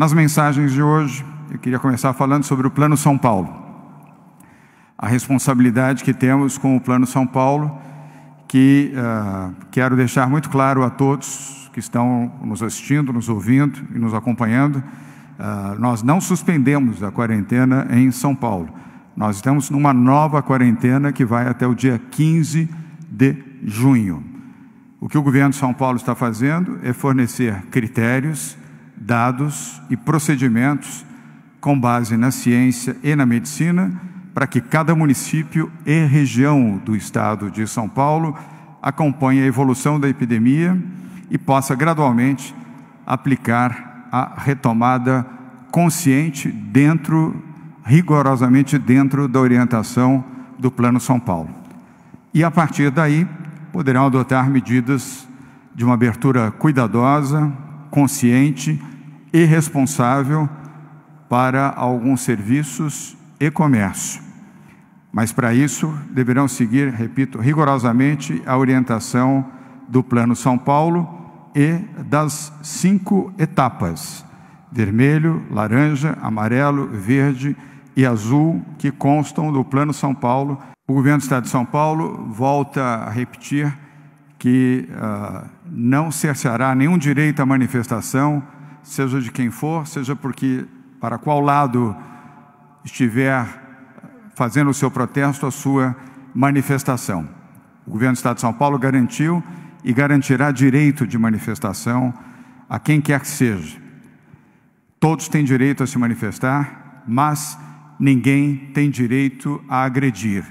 Nas mensagens de hoje, eu queria começar falando sobre o Plano São Paulo. A responsabilidade que temos com o Plano São Paulo, que uh, quero deixar muito claro a todos que estão nos assistindo, nos ouvindo e nos acompanhando. Uh, nós não suspendemos a quarentena em São Paulo. Nós estamos numa nova quarentena que vai até o dia 15 de junho. O que o governo de São Paulo está fazendo é fornecer critérios dados e procedimentos com base na ciência e na medicina para que cada município e região do estado de São Paulo acompanhe a evolução da epidemia e possa gradualmente aplicar a retomada consciente dentro rigorosamente dentro da orientação do Plano São Paulo. E a partir daí poderão adotar medidas de uma abertura cuidadosa, consciente irresponsável para alguns serviços e comércio. Mas para isso deverão seguir, repito, rigorosamente a orientação do Plano São Paulo e das cinco etapas: vermelho, laranja, amarelo, verde e azul, que constam do Plano São Paulo. O governo do Estado de São Paulo volta a repetir que uh, não cerceará nenhum direito à manifestação seja de quem for, seja porque para qual lado estiver fazendo o seu protesto, a sua manifestação. O governo do Estado de São Paulo garantiu e garantirá direito de manifestação a quem quer que seja. Todos têm direito a se manifestar, mas ninguém tem direito a agredir.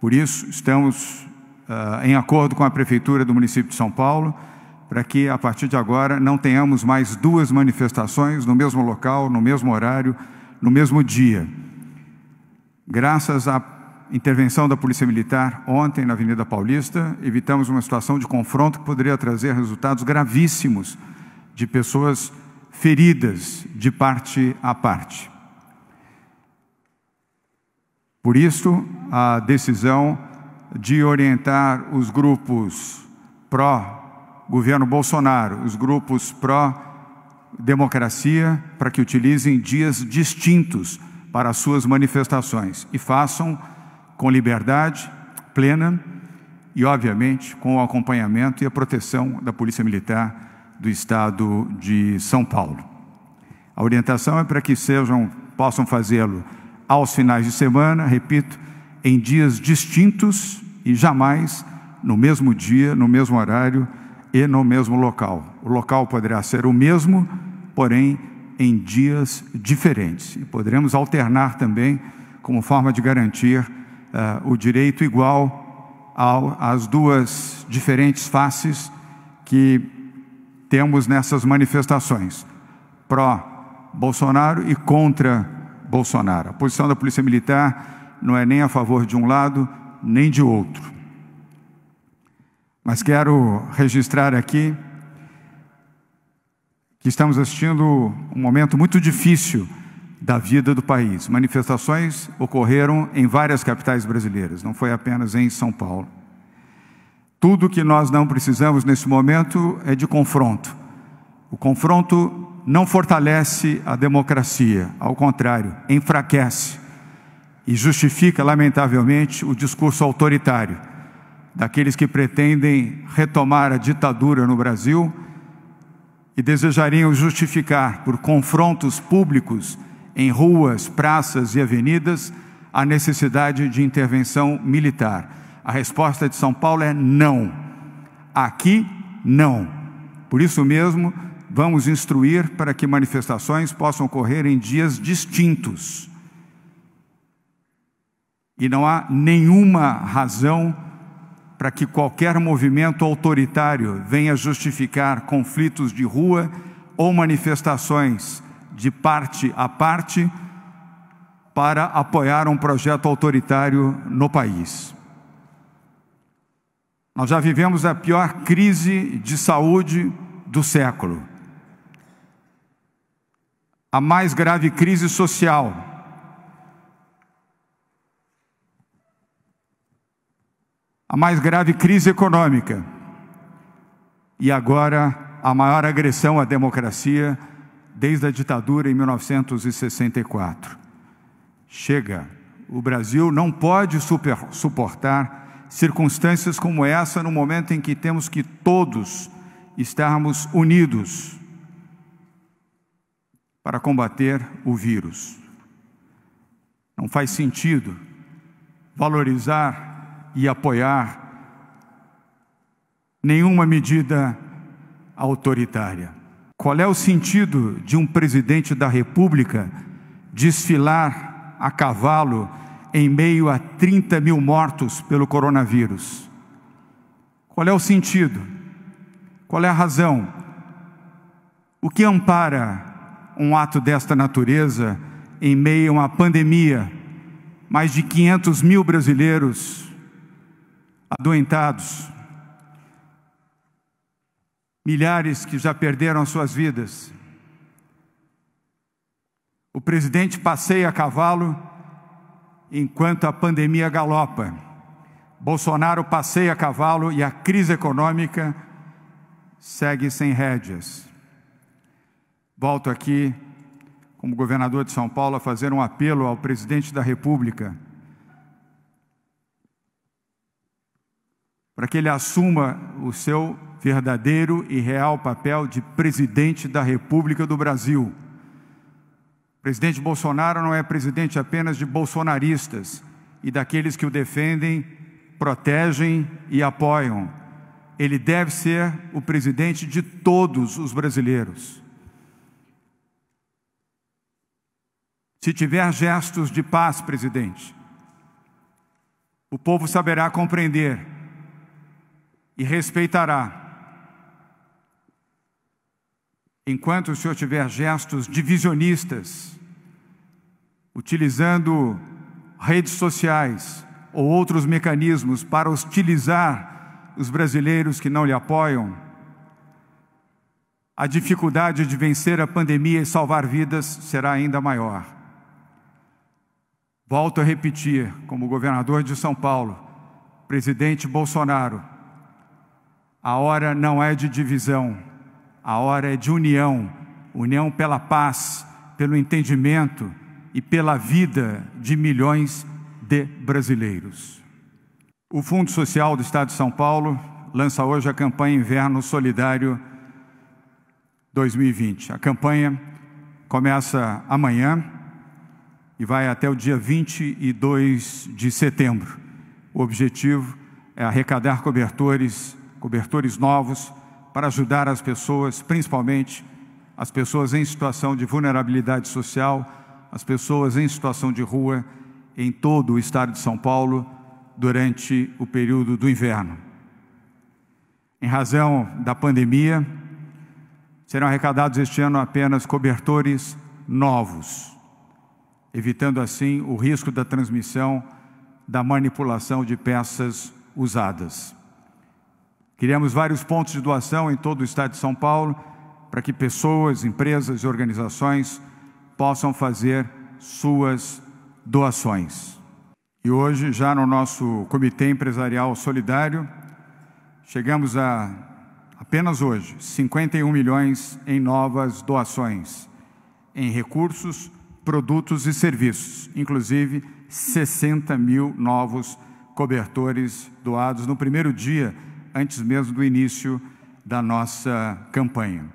Por isso, estamos uh, em acordo com a Prefeitura do município de São Paulo para que a partir de agora não tenhamos mais duas manifestações no mesmo local, no mesmo horário, no mesmo dia. Graças à intervenção da Polícia Militar ontem na Avenida Paulista, evitamos uma situação de confronto que poderia trazer resultados gravíssimos de pessoas feridas de parte a parte. Por isso, a decisão de orientar os grupos pró governo Bolsonaro, os grupos pró-democracia, para que utilizem dias distintos para suas manifestações e façam com liberdade plena e, obviamente, com o acompanhamento e a proteção da Polícia Militar do Estado de São Paulo. A orientação é para que sejam, possam fazê-lo aos finais de semana, repito, em dias distintos e jamais no mesmo dia, no mesmo horário e no mesmo local. O local poderá ser o mesmo, porém em dias diferentes. E poderemos alternar também como forma de garantir uh, o direito igual ao, às duas diferentes faces que temos nessas manifestações, pró-Bolsonaro e contra Bolsonaro. A posição da Polícia Militar não é nem a favor de um lado, nem de outro. Mas quero registrar aqui que estamos assistindo um momento muito difícil da vida do país. Manifestações ocorreram em várias capitais brasileiras, não foi apenas em São Paulo. Tudo que nós não precisamos nesse momento é de confronto. O confronto não fortalece a democracia, ao contrário, enfraquece e justifica, lamentavelmente, o discurso autoritário daqueles que pretendem retomar a ditadura no Brasil e desejariam justificar por confrontos públicos em ruas, praças e avenidas a necessidade de intervenção militar. A resposta de São Paulo é não. Aqui, não. Por isso mesmo, vamos instruir para que manifestações possam ocorrer em dias distintos. E não há nenhuma razão para que qualquer movimento autoritário venha justificar conflitos de rua ou manifestações de parte a parte para apoiar um projeto autoritário no país. Nós já vivemos a pior crise de saúde do século. A mais grave crise social a mais grave crise econômica e agora a maior agressão à democracia desde a ditadura em 1964. Chega, o Brasil não pode super, suportar circunstâncias como essa no momento em que temos que todos estarmos unidos para combater o vírus. Não faz sentido valorizar e apoiar nenhuma medida autoritária. Qual é o sentido de um presidente da República desfilar a cavalo em meio a 30 mil mortos pelo coronavírus? Qual é o sentido? Qual é a razão? O que ampara um ato desta natureza em meio a uma pandemia? Mais de 500 mil brasileiros adoentados, milhares que já perderam suas vidas. O presidente passeia a cavalo enquanto a pandemia galopa. Bolsonaro passeia a cavalo e a crise econômica segue sem rédeas. Volto aqui, como governador de São Paulo, a fazer um apelo ao presidente da República para que ele assuma o seu verdadeiro e real papel de presidente da República do Brasil. O presidente Bolsonaro não é presidente apenas de bolsonaristas e daqueles que o defendem, protegem e apoiam. Ele deve ser o presidente de todos os brasileiros. Se tiver gestos de paz, presidente, o povo saberá compreender e respeitará. Enquanto o senhor tiver gestos divisionistas, utilizando redes sociais ou outros mecanismos para hostilizar os brasileiros que não lhe apoiam, a dificuldade de vencer a pandemia e salvar vidas será ainda maior. Volto a repetir, como governador de São Paulo, presidente Bolsonaro, a hora não é de divisão, a hora é de união união pela paz, pelo entendimento e pela vida de milhões de brasileiros. O Fundo Social do Estado de São Paulo lança hoje a campanha Inverno Solidário 2020. A campanha começa amanhã e vai até o dia 22 de setembro. O objetivo é arrecadar cobertores cobertores novos para ajudar as pessoas, principalmente as pessoas em situação de vulnerabilidade social, as pessoas em situação de rua em todo o estado de São Paulo durante o período do inverno. Em razão da pandemia, serão arrecadados este ano apenas cobertores novos, evitando assim o risco da transmissão da manipulação de peças usadas. Criamos vários pontos de doação em todo o estado de São Paulo para que pessoas, empresas e organizações possam fazer suas doações. E hoje, já no nosso Comitê Empresarial Solidário, chegamos a, apenas hoje, 51 milhões em novas doações, em recursos, produtos e serviços, inclusive 60 mil novos cobertores doados no primeiro dia antes mesmo do início da nossa campanha.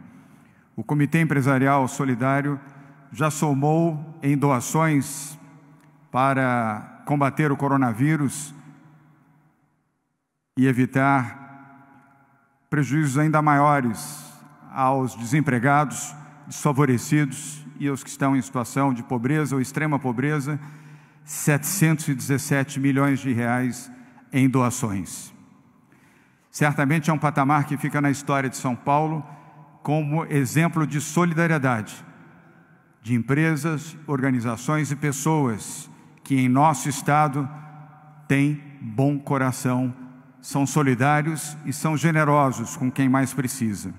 O Comitê Empresarial Solidário já somou em doações para combater o coronavírus e evitar prejuízos ainda maiores aos desempregados, desfavorecidos e aos que estão em situação de pobreza ou extrema pobreza, 717 milhões de reais em doações. Certamente é um patamar que fica na história de São Paulo como exemplo de solidariedade de empresas, organizações e pessoas que em nosso estado têm bom coração, são solidários e são generosos com quem mais precisa.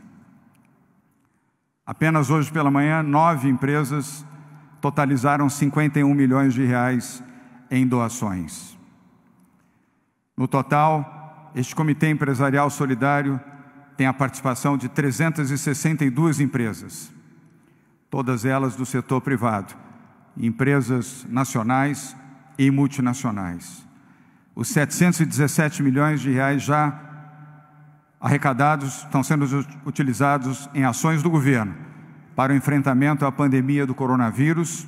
Apenas hoje pela manhã, nove empresas totalizaram 51 milhões de reais em doações. No total, este Comitê Empresarial Solidário tem a participação de 362 empresas, todas elas do setor privado, empresas nacionais e multinacionais. Os 717 milhões de reais já arrecadados estão sendo utilizados em ações do governo para o enfrentamento à pandemia do coronavírus,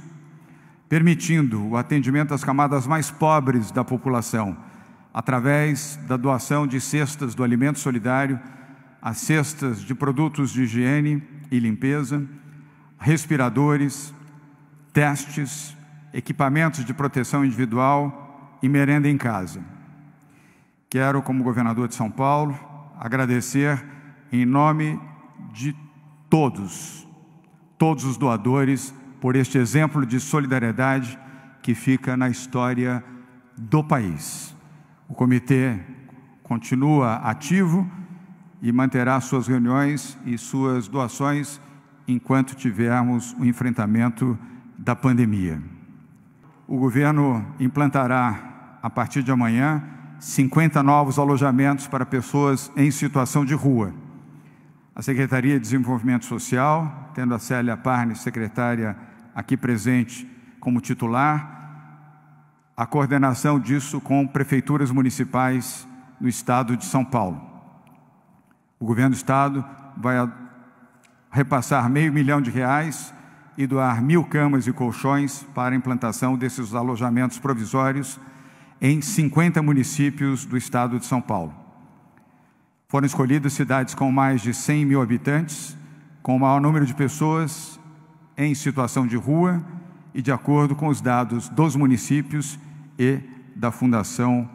permitindo o atendimento às camadas mais pobres da população através da doação de cestas do alimento solidário, as cestas de produtos de higiene e limpeza, respiradores, testes, equipamentos de proteção individual e merenda em casa. Quero, como governador de São Paulo, agradecer em nome de todos, todos os doadores, por este exemplo de solidariedade que fica na história do país. O comitê continua ativo e manterá suas reuniões e suas doações enquanto tivermos o enfrentamento da pandemia. O governo implantará, a partir de amanhã, 50 novos alojamentos para pessoas em situação de rua. A Secretaria de Desenvolvimento Social, tendo a Célia Parnes, secretária aqui presente como titular, a coordenação disso com prefeituras municipais no estado de São Paulo. O governo do estado vai repassar meio milhão de reais e doar mil camas e colchões para implantação desses alojamentos provisórios em 50 municípios do estado de São Paulo. Foram escolhidas cidades com mais de 100 mil habitantes, com o maior número de pessoas em situação de rua e de acordo com os dados dos municípios e da Fundação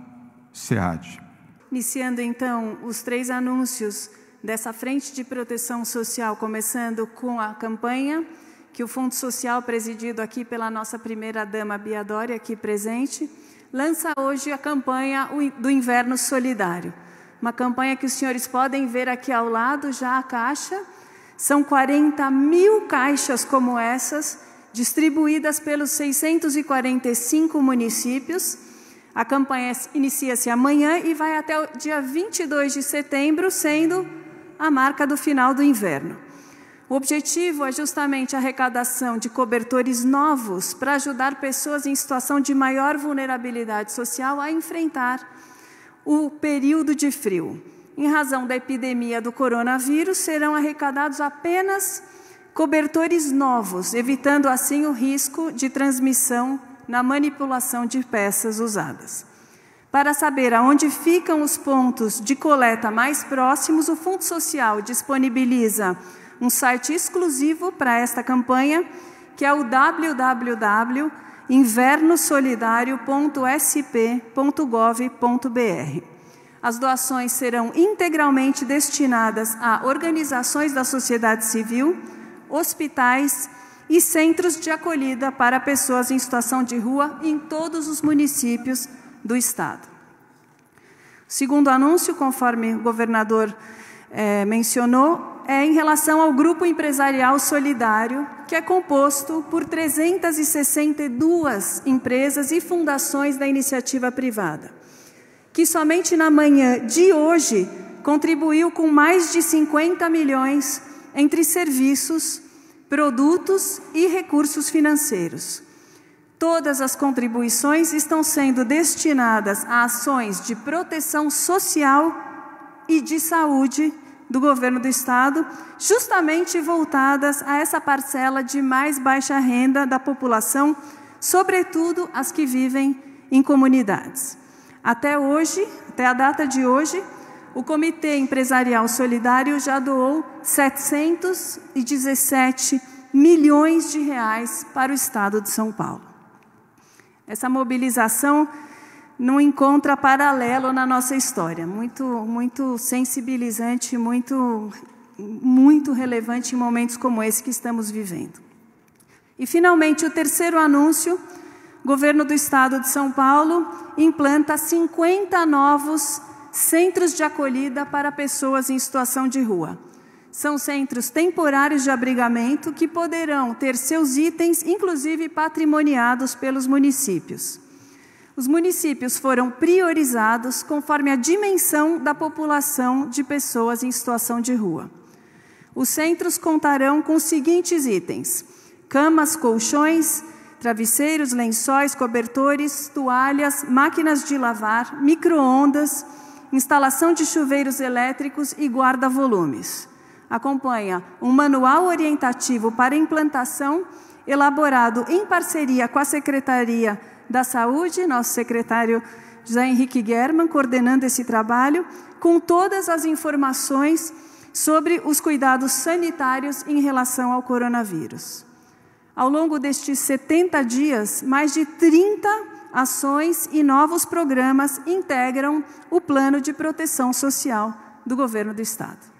SEAD. Iniciando então os três anúncios dessa frente de proteção social, começando com a campanha que o Fundo Social, presidido aqui pela nossa primeira-dama Bia Dori, aqui presente, lança hoje a campanha do Inverno Solidário. Uma campanha que os senhores podem ver aqui ao lado, já a caixa. São 40 mil caixas como essas distribuídas pelos 645 municípios. A campanha inicia-se amanhã e vai até o dia 22 de setembro, sendo a marca do final do inverno. O objetivo é justamente a arrecadação de cobertores novos para ajudar pessoas em situação de maior vulnerabilidade social a enfrentar o período de frio. Em razão da epidemia do coronavírus, serão arrecadados apenas cobertores novos, evitando assim o risco de transmissão na manipulação de peças usadas. Para saber aonde ficam os pontos de coleta mais próximos, o Fundo Social disponibiliza um site exclusivo para esta campanha, que é o www.invernosolidario.sp.gov.br. As doações serão integralmente destinadas a organizações da sociedade civil, hospitais e centros de acolhida para pessoas em situação de rua em todos os municípios do Estado. Segundo anúncio, conforme o governador eh, mencionou, é em relação ao Grupo Empresarial Solidário, que é composto por 362 empresas e fundações da iniciativa privada, que somente na manhã de hoje contribuiu com mais de 50 milhões entre serviços, produtos e recursos financeiros. Todas as contribuições estão sendo destinadas a ações de proteção social e de saúde do governo do estado, justamente voltadas a essa parcela de mais baixa renda da população, sobretudo as que vivem em comunidades. Até hoje, até a data de hoje, o Comitê Empresarial Solidário já doou 717 milhões de reais para o Estado de São Paulo. Essa mobilização não encontra paralelo na nossa história, muito, muito sensibilizante, muito, muito relevante em momentos como esse que estamos vivendo. E, finalmente, o terceiro anúncio governo do estado de São Paulo implanta 50 novos centros de acolhida para pessoas em situação de rua. São centros temporários de abrigamento que poderão ter seus itens, inclusive patrimoniados pelos municípios. Os municípios foram priorizados conforme a dimensão da população de pessoas em situação de rua. Os centros contarão com os seguintes itens: camas, colchões, travesseiros, lençóis, cobertores, toalhas, máquinas de lavar, microondas, ondas instalação de chuveiros elétricos e guarda-volumes. Acompanha um manual orientativo para implantação, elaborado em parceria com a Secretaria da Saúde, nosso secretário José Henrique German, coordenando esse trabalho, com todas as informações sobre os cuidados sanitários em relação ao coronavírus. Ao longo destes 70 dias, mais de 30 ações e novos programas integram o plano de proteção social do governo do Estado.